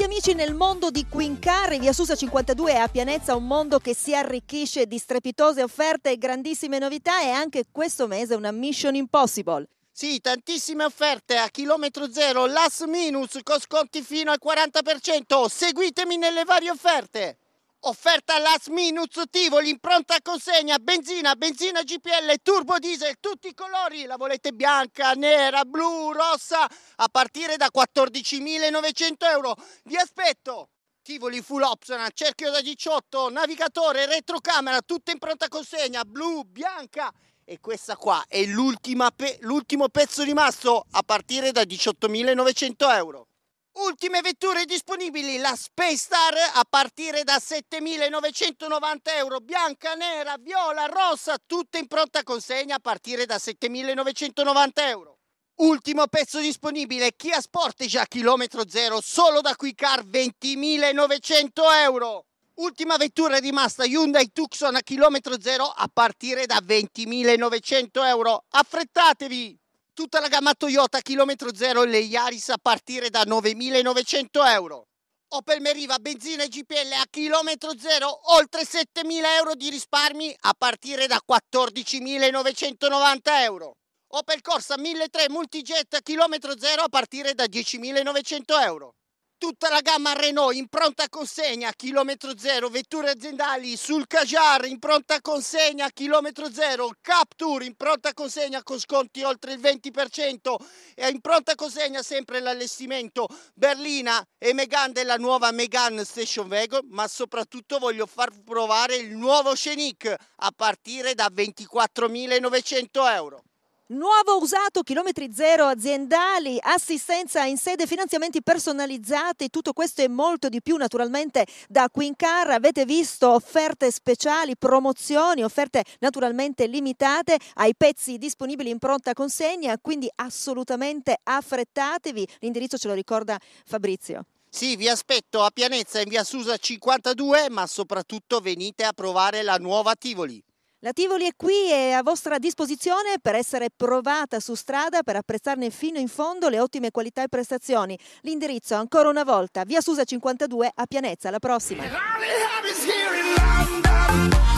Bentornati amici nel mondo di Quincar, via Susa 52 a Pianezza, un mondo che si arricchisce di strepitose offerte e grandissime novità e anche questo mese una Mission Impossible. Sì, tantissime offerte a chilometro zero, last minus con sconti fino al 40%, seguitemi nelle varie offerte! Offerta last minute Tivoli, impronta consegna, benzina, benzina GPL, turbo diesel, tutti i colori, la volete bianca, nera, blu, rossa, a partire da 14.900 euro. Vi aspetto! Tivoli Full Option, cerchio da 18, navigatore, retrocamera, tutta in pronta consegna, blu, bianca. E questa qua è l'ultimo pe pezzo rimasto a partire da 18.900 euro. Ultime vetture disponibili, la Space Star a partire da 7.990 euro, bianca, nera, viola, rossa, tutte in pronta consegna a partire da 7.990 euro. Ultimo pezzo disponibile, Kia Sportage a chilometro zero, solo da qui car 20.900 euro. Ultima vettura rimasta Hyundai Tucson a chilometro zero a partire da 20.900 euro. Affrettatevi! tutta la gamma Toyota chilometro zero e le Iaris a partire da 9.900 euro. Opel Meriva, benzina e GPL a chilometro zero, oltre 7.000 euro di risparmi a partire da 14.990 euro. Opel Corsa 1.300 Multijet a chilometro zero a partire da 10.900 euro tutta la gamma Renault in pronta consegna, chilometro zero, vetture aziendali sul Cajar in pronta consegna, chilometro zero, Capture in pronta consegna con sconti oltre il 20% e in pronta consegna sempre l'allestimento Berlina e Megan della nuova Megan Station Wagon, ma soprattutto voglio far provare il nuovo Scenic a partire da 24.900 euro. Nuovo usato, chilometri zero aziendali, assistenza in sede, finanziamenti personalizzati, tutto questo e molto di più naturalmente da Quincar. Avete visto offerte speciali, promozioni, offerte naturalmente limitate ai pezzi disponibili in pronta consegna, quindi assolutamente affrettatevi. L'indirizzo ce lo ricorda Fabrizio. Sì, vi aspetto a Pianezza in via Susa 52, ma soprattutto venite a provare la nuova Tivoli. La Tivoli è qui e a vostra disposizione per essere provata su strada, per apprezzarne fino in fondo le ottime qualità e prestazioni. L'indirizzo ancora una volta, via Susa 52 a Pianezza. Alla prossima!